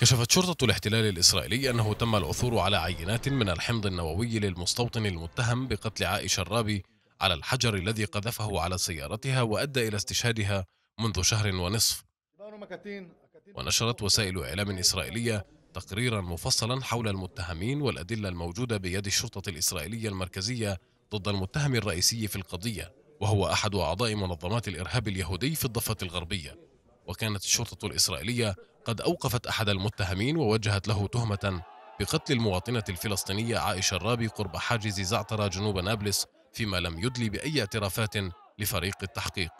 كشفت شرطة الاحتلال الإسرائيلي أنه تم العثور على عينات من الحمض النووي للمستوطن المتهم بقتل عائشة الرابي على الحجر الذي قذفه على سيارتها وأدى إلى استشهادها منذ شهر ونصف ونشرت وسائل إعلام إسرائيلية تقريرا مفصلا حول المتهمين والأدلة الموجودة بيد الشرطة الإسرائيلية المركزية ضد المتهم الرئيسي في القضية وهو أحد أعضاء منظمات الإرهاب اليهودي في الضفة الغربية وكانت الشرطة الإسرائيلية قد أوقفت أحد المتهمين ووجهت له تهمة بقتل المواطنة الفلسطينية عائشة الرابي قرب حاجز زعترة جنوب نابلس فيما لم يدلي بأي اعترافات لفريق التحقيق